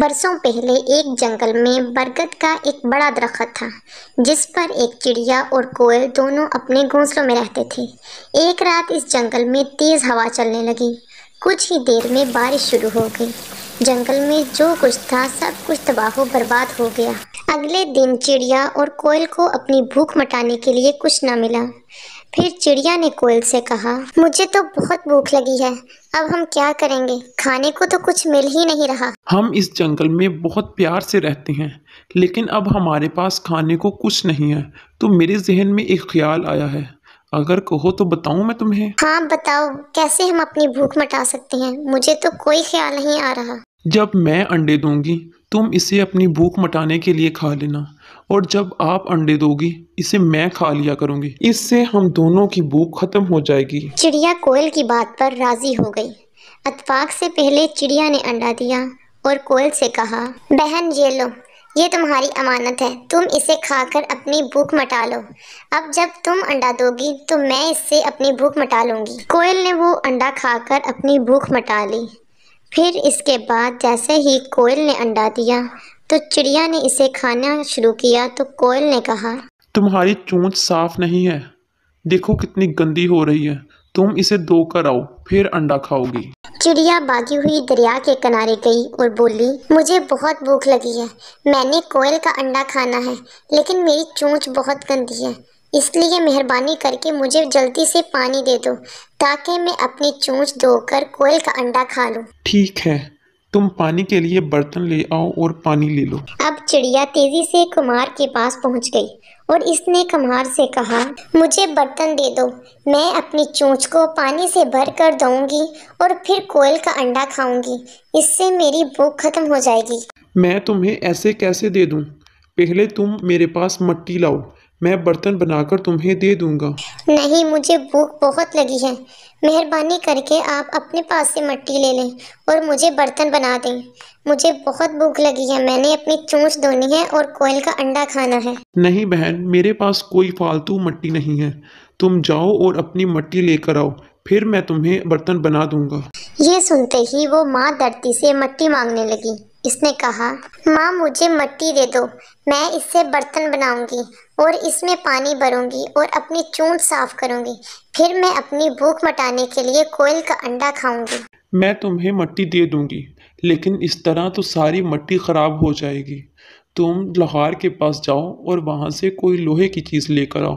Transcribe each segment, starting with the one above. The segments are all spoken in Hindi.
बरसों पहले एक जंगल में बरगद का एक बड़ा दरख्त था जिस पर एक चिड़िया और कोयल दोनों अपने घोंसलों में रहते थे एक रात इस जंगल में तेज़ हवा चलने लगी कुछ ही देर में बारिश शुरू हो गई जंगल में जो कुछ था सब कुछ तबाह बर्बाद हो गया अगले दिन चिड़िया और कोयल को अपनी भूख मटाने के लिए कुछ न मिला फिर चिड़िया ने कोयल से कहा मुझे तो बहुत भूख लगी है अब हम क्या करेंगे खाने को तो कुछ मिल ही नहीं रहा हम इस जंगल में बहुत प्यार से रहते हैं लेकिन अब हमारे पास खाने को कुछ नहीं है तो मेरे जहन में एक ख्याल आया है अगर कहो तो बताऊं मैं तुम्हें हाँ बताओ कैसे हम अपनी भूख मिटा सकते हैं मुझे तो कोई ख्याल नहीं आ रहा जब मैं अंडे दूंगी तुम इसे अपनी भूख मटाने के लिए खा लेना और जब आप अंडे दोगी इसे मैं खा लिया करूंगी इससे हम दोनों की भूख खत्म हो जाएगी चिड़िया कोयल की बात पर राजी हो गई अतफाक से पहले चिड़िया ने अंडा दिया और कोयल से कहा बहन ये लो ये तुम्हारी अमानत है तुम इसे खाकर अपनी भूख मटा लो अब जब तुम अंडा दोगी तो मैं इससे अपनी भूख मटा लूंगी कोयल ने वो अंडा खाकर अपनी भूख मटा ली फिर इसके बाद जैसे ही कोयल ने अंडा दिया तो चिड़िया ने इसे खाना शुरू किया तो कोयल ने कहा तुम्हारी चोंच साफ नहीं है देखो कितनी गंदी हो रही है तुम इसे दो कर आओ फिर अंडा खाओगी चिड़िया भागी हुई दरिया के किनारे गई और बोली मुझे बहुत भूख लगी है मैंने कोयल का अंडा खाना है लेकिन मेरी चोंच बहुत गंदी है इसलिए मेहरबानी करके मुझे जल्दी से पानी दे दो ताकि मैं अपनी चूँच धोकर कोयल का अंडा खा लूं। ठीक है तुम पानी के लिए बर्तन ले आओ और पानी ले लो अब चिड़िया तेजी से कुमार के पास पहुंच गई और इसने कुमार से कहा मुझे बर्तन दे दो मैं अपनी चोंच को पानी से भर कर दूंगी और फिर कोयल का अंडा खाऊंगी इससे मेरी भूख खत्म हो जाएगी मैं तुम्हें ऐसे कैसे दे दूँ पहले तुम मेरे पास मट्टी लाओ मैं बर्तन बनाकर तुम्हें दे दूंगा नहीं मुझे भूख बहुत लगी है मेहरबानी करके आप अपने पास से मट्टी ले लें और मुझे बर्तन बना दें मुझे बहुत भूख लगी है मैंने अपनी चोंच धोनी है और कोयल का अंडा खाना है नहीं बहन मेरे पास कोई फालतू मट्टी नहीं है तुम जाओ और अपनी मट्टी लेकर आओ फिर मैं तुम्हें बर्तन बना दूंगा ये सुनते ही वो माँ धरती से मट्टी मांगने लगी इसने कहा माँ मुझे मट्टी दे दो मैं इससे बर्तन बनाऊंगी और इसमें पानी भरूंगी और अपनी चूंट साफ करूंगी फिर मैं अपनी भूख मटाने के लिए कोयल का अंडा खाऊंगी मैं तुम्हें मट्टी दे दूंगी लेकिन इस तरह तो सारी मट्टी ख़राब हो जाएगी तुम लोहार के पास जाओ और वहाँ से कोई लोहे की चीज़ लेकर आओ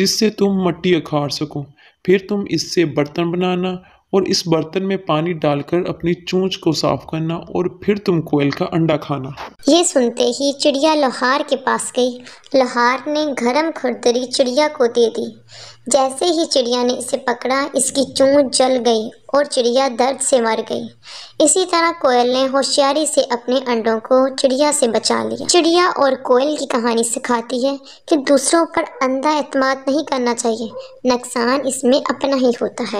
जिससे तुम मट्टी अखाड़ सको फिर तुम इससे बर्तन बनाना और इस बर्तन में पानी डालकर अपनी चूंच को साफ करना और फिर तुम कोयल का अंडा खाना ये सुनते ही चिड़िया लोहार के पास गई लोहार ने गरम खुरदरी चिड़िया को दे दी जैसे ही चिड़िया ने इसे पकड़ा इसकी चूंच जल गई और चिड़िया दर्द से मर गई इसी तरह कोयल ने होशियारी से अपने अंडों को चिड़िया से बचा लिया चिड़िया और कोयल की कहानी सिखाती है कि दूसरों पर अंधा एतमाद नहीं करना चाहिए नुकसान इसमें अपना ही होता है